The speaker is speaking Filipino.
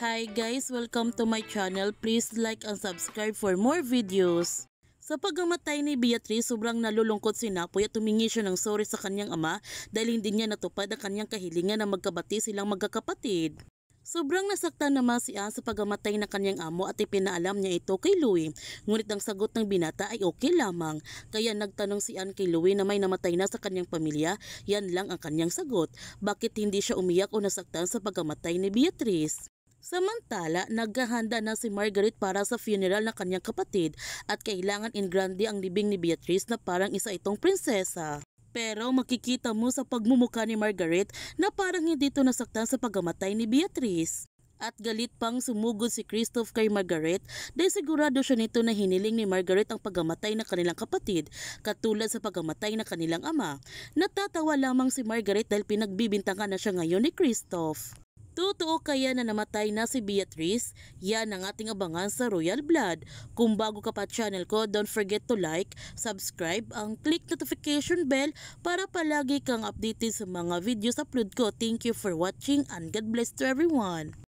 Hi guys! Welcome to my channel. Please like and subscribe for more videos. Sa pagkamatay ni Beatrice, sobrang nalulungkot si Napoy at tumingi siya ng sorry sa kanyang ama dahil hindi niya natupad ang kanyang kahilingan na magkabati silang magkakapatid. Sobrang nasaktan naman si Anne sa pagkamatay ng kanyang amo at ipinaalam niya ito kay Louie. Ngunit ang sagot ng binata ay okay lamang. Kaya nagtanong si Anne kay Louie na may namatay na sa kanyang pamilya, yan lang ang kanyang sagot. Bakit hindi siya umiyak o nasaktan sa pagkamatay ni Beatrice? Samantala, naghahanda na si Margaret para sa funeral ng kanyang kapatid at kailangan in ingrande ang libing ni Beatrice na parang isa itong prinsesa. Pero makikita mo sa pagmumuka ni Margaret na parang hindi ito nasaktan sa pagkamatay ni Beatrice. At galit pang sumugod si Christoph kay Margaret dahil sigurado siya nito na hiniling ni Margaret ang pagkamatay ng kanilang kapatid katulad sa pagkamatay ng kanilang ama. Natatawa lamang si Margaret dahil pinagbibintangan na siya ngayon ni Christoph. Totoo kaya na namatay na si Beatrice? Yan ang ating abangan sa Royal Blood. Kung bago ka pa channel ko, don't forget to like, subscribe, ang click notification bell para palagi kang updated sa mga videos upload ko. Thank you for watching and God bless to everyone.